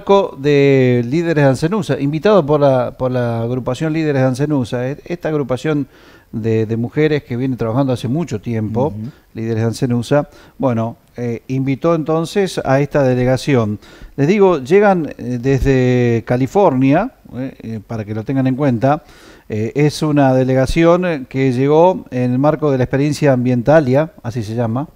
marco de Líderes de Ancenusa, invitado por la, por la agrupación Líderes de Ancenusa, esta agrupación de, mujeres que viene trabajando hace mucho tiempo, Líderes de Ancenusa, bueno, eh, invitó entonces a esta delegación. Les digo, llegan eh, desde California, eh, para que lo tengan en cuenta, es una delegación que llegó en el marco de la experiencia ambientalia, así se llama,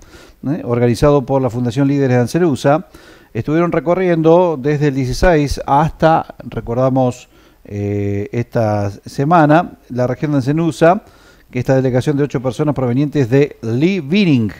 organizado por la Fundación Líderes de Ancenusa, estuvieron recorriendo desde el 16 hasta, recordamos, eh, esta semana, la región de Senusa. que esta delegación de ocho personas provenientes de Lee Vining,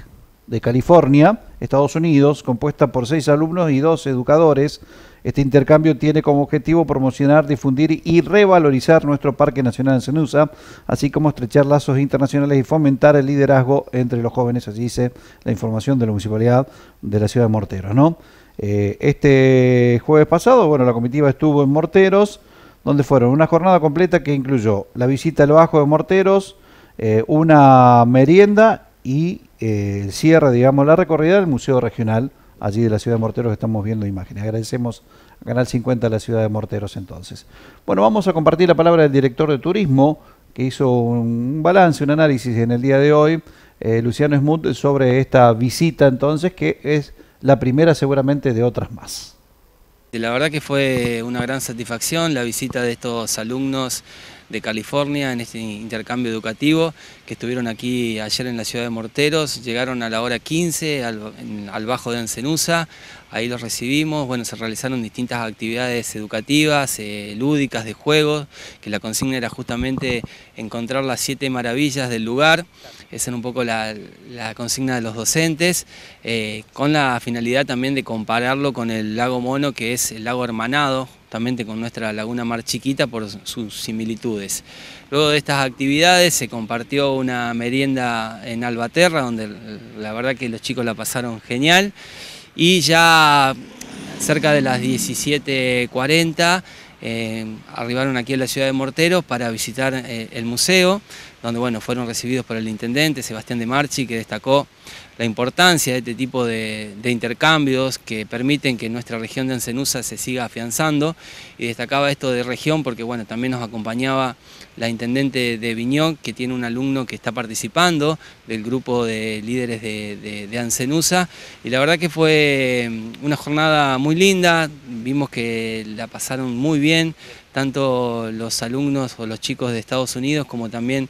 de California, Estados Unidos, compuesta por seis alumnos y dos educadores. Este intercambio tiene como objetivo promocionar, difundir y revalorizar nuestro Parque Nacional Senusa, así como estrechar lazos internacionales y fomentar el liderazgo entre los jóvenes, así dice la información de la Municipalidad de la Ciudad de Morteros. ¿no? Eh, este jueves pasado, bueno, la comitiva estuvo en Morteros, donde fueron una jornada completa que incluyó la visita al Bajo de Morteros, eh, una merienda y el eh, cierre, digamos, la recorrida del Museo Regional, allí de la ciudad de Morteros, que estamos viendo imágenes. Agradecemos a Canal 50 de la ciudad de Morteros entonces. Bueno, vamos a compartir la palabra del director de turismo, que hizo un balance, un análisis en el día de hoy, eh, Luciano Smut, sobre esta visita entonces, que es la primera seguramente de otras más. La verdad que fue una gran satisfacción la visita de estos alumnos de California en este intercambio educativo, que estuvieron aquí ayer en la ciudad de Morteros, llegaron a la hora 15 al, Bajo de Ancenusa, ahí los recibimos, bueno, se realizaron distintas actividades educativas, eh, lúdicas, de juegos, que la consigna era justamente encontrar las siete maravillas del lugar, esa era un poco la, consigna de los docentes, eh, con la finalidad también de compararlo con el lago Mono, que es el lago hermanado, con nuestra Laguna Mar Chiquita por sus similitudes. Luego de estas actividades se compartió una merienda en Albaterra, donde la verdad que los chicos la pasaron genial, y ya cerca de las 17.40 eh, arribaron aquí a la ciudad de Morteros para visitar eh, el museo, donde bueno, fueron recibidos por el intendente Sebastián de Marchi, que destacó la importancia de este tipo de, intercambios que permiten que nuestra región de Ancenusa se siga afianzando. Y destacaba esto de región porque bueno, también nos acompañaba la intendente de Viñón, que tiene un alumno que está participando del grupo de líderes de, de, de Ancenusa. Y la verdad que fue mm, una jornada muy linda, vimos que la pasaron muy bien, tanto los alumnos o los chicos de Estados Unidos como también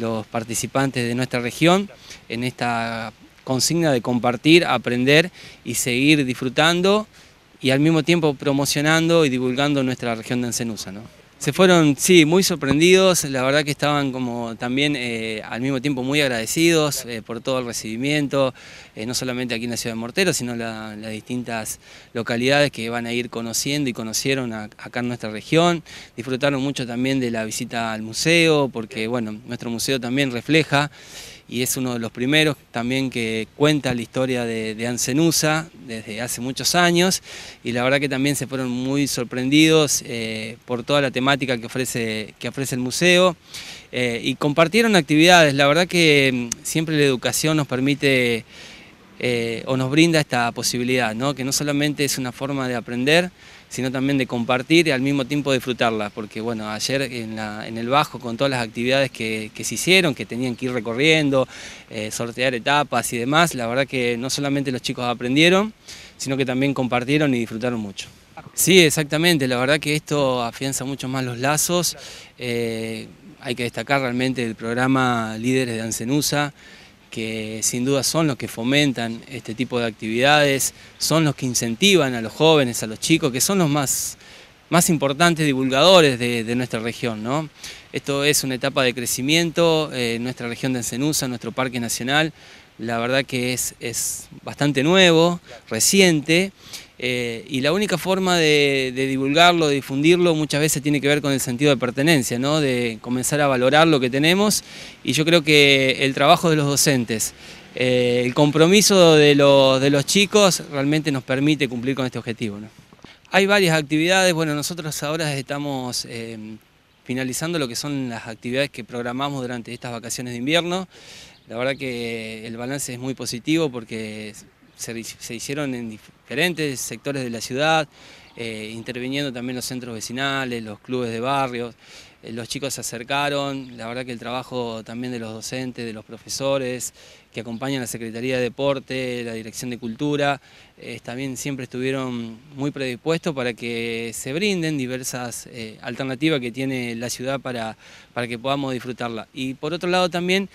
los participantes de nuestra región en esta consigna de compartir, aprender y seguir disfrutando y al mismo tiempo promocionando y divulgando nuestra región de Ensenusa. Se fueron, sí, muy sorprendidos, la verdad que estaban como también eh, al mismo tiempo muy agradecidos eh, por todo el recibimiento, eh, no solamente aquí en la ciudad de Mortero, sino las distintas localidades que van a ir conociendo y conocieron acá en nuestra región. Disfrutaron mucho también de la visita al museo, porque bueno, nuestro museo también refleja y es uno de los primeros también que cuenta la historia de, de desde hace muchos años y la verdad que también se fueron muy sorprendidos eh, por toda la temática que ofrece, que ofrece el museo eh, y compartieron actividades, la verdad que mm, siempre la educación nos permite eh, o nos brinda esta posibilidad, ¿no? que no solamente es una forma de aprender, sino también de compartir y al mismo tiempo disfrutarlas, porque bueno, ayer en, el Bajo con todas las actividades que, se hicieron, que tenían que ir recorriendo, eh, sortear etapas y demás, la verdad que no solamente los chicos aprendieron, sino que también compartieron y disfrutaron mucho. Sí, exactamente, la verdad que esto afianza mucho más los lazos, eh, hay que destacar realmente el programa Líderes de Ancenusa, que sin duda son los que fomentan este tipo de actividades, son los que incentivan a los jóvenes, a los chicos, que son los más, más importantes divulgadores de, nuestra región. Esto es una etapa de crecimiento, en eh, nuestra región de Encenusa, nuestro parque nacional, la verdad que es, es bastante nuevo, reciente, eh, y la única forma de, divulgarlo, difundirlo, muchas veces tiene que ver con el sentido de pertenencia, de comenzar a valorar lo que tenemos. Y yo creo que el trabajo de los docentes, eh, el compromiso de los, chicos, realmente nos permite cumplir con este objetivo. Hay varias actividades, bueno, nosotros ahora estamos eh, finalizando lo que son las actividades que programamos durante estas vacaciones de invierno. La verdad que el balance es muy positivo porque se, hicieron en diferentes sectores de la ciudad, eh, interviniendo también los centros vecinales, los clubes de barrios, eh, los chicos se acercaron, la verdad que el trabajo también de los docentes, de los profesores, que acompañan la Secretaría de Deporte, la Dirección de Cultura, eh, también siempre estuvieron muy predispuestos para que se brinden diversas alternativas que tiene la ciudad para, para que podamos disfrutarla. Y por otro lado también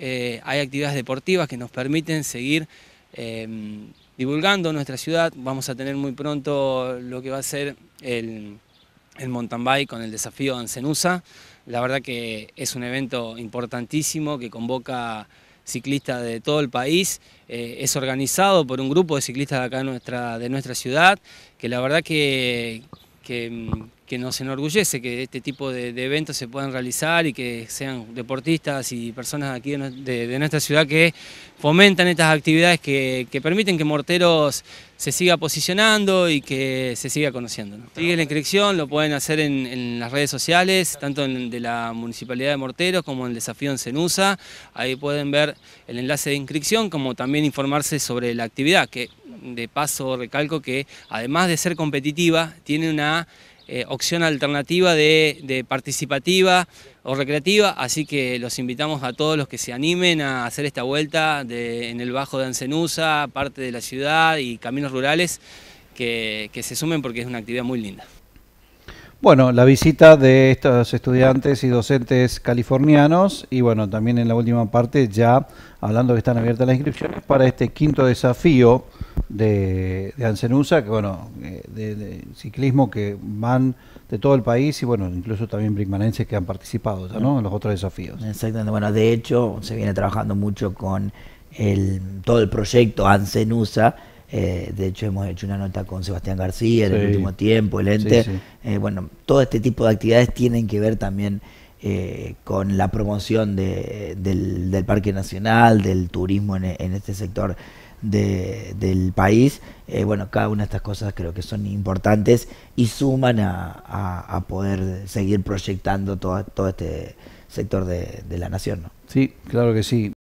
hay actividades deportivas que nos permiten seguir Em, divulgando nuestra ciudad. Vamos a tener muy pronto lo que va a ser el, el mountain bike con el desafío en Ancenusa. La verdad que es un evento importantísimo que convoca ciclistas de todo el país. Eh, es organizado por un grupo de ciclistas de acá nuestra, de nuestra ciudad, que la verdad que, que, nos enorgullece que este tipo de, eventos se puedan realizar y que sean deportistas y personas aquí de, nuestra ciudad que fomentan estas actividades que, permiten que Morteros se siga posicionando y que se siga conociendo. Sigue la inscripción, lo pueden hacer en, las redes sociales, tanto de la Municipalidad de Morteros como en el Desafío en Cenusa. Ahí pueden ver el enlace de inscripción, como también informarse sobre la actividad, que de paso recalco que además de ser competitiva, tiene una eh, opción alternativa de, participativa o recreativa, así que los invitamos a todos los que se animen a hacer esta vuelta en el Bajo de Ancenusa, parte de la ciudad y caminos rurales, que se sumen porque es una actividad muy linda. Bueno, la visita de estos estudiantes y docentes californianos y bueno, también en la última parte ya hablando que están abiertas las inscripciones para este quinto desafío de, de que bueno, eh, de, ciclismo que van de todo el país y bueno, incluso también bricmanenses que han participado ¿no? En los otros desafíos. Exactamente, bueno, de hecho se viene trabajando mucho con el, todo el proyecto Ancenusa. Eh, de hecho, hemos hecho una nota con Sebastián García en el último tiempo, el ente. Eh, bueno, todo este tipo de actividades tienen que ver también eh, con la promoción del, Parque Nacional, del turismo en, este sector del país, eh, bueno, cada una de estas cosas creo que son importantes y suman a, poder seguir proyectando todo, todo este sector de, de la nación. ¿no? Sí, claro que sí.